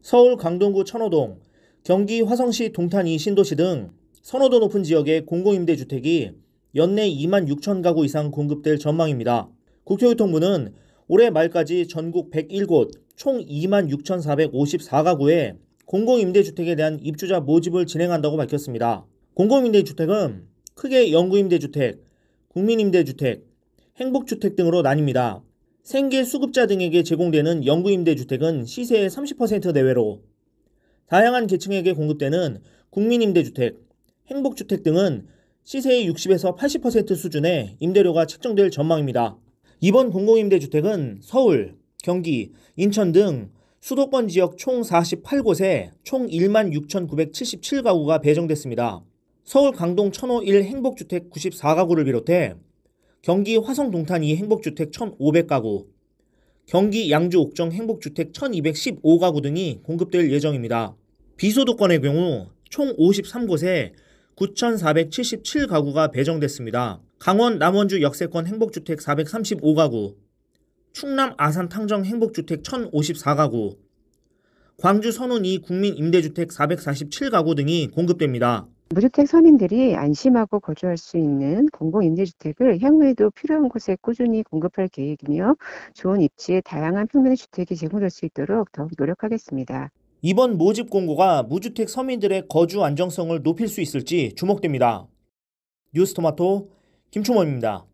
서울 강동구 천호동, 경기 화성시 동탄이 신도시 등 선호도 높은 지역의 공공임대주택이 연내 2만 6천 가구 이상 공급될 전망입니다. 국토교통부는 올해 말까지 전국 101곳 총 2만 6,454가구에 공공임대주택에 대한 입주자 모집을 진행한다고 밝혔습니다. 공공임대주택은 크게 영구임대주택, 국민임대주택, 행복주택 등으로 나뉩니다. 생계 수급자 등에게 제공되는 영구임대주택은 시세의 30% 내외로 다양한 계층에게 공급되는 국민임대주택, 행복주택 등은 시세의 60에서 80% 수준의 임대료가 책정될 전망입니다. 이번 공공임대주택은 서울, 경기, 인천 등 수도권 지역 총 48곳에 총 16,977가구가 배정됐습니다. 서울 강동 1 0호1 행복주택 94가구를 비롯해 경기 화성 동탄이 행복주택 1,500가구, 경기 양주 옥정 행복주택 1,215가구 등이 공급될 예정입니다. 비소득권의 경우 총 53곳에 9,477가구가 배정됐습니다. 강원 남원주 역세권 행복주택 435가구, 충남 아산 탕정 행복주택 1,054가구, 광주 선운이 국민임대주택 447가구 등이 공급됩니다. 무주택 서민들이 안심하고 거주할 수 있는 공공임대주택을 향후에도 필요한 곳에 꾸준히 공급할 계획이며 좋은 입지에 다양한 평면의 주택이 제공될 수 있도록 더욱 노력하겠습니다. 이번 모집 공고가 무주택 서민들의 거주 안정성을 높일 수 있을지 주목됩니다. 뉴스토마토 김충원입니다.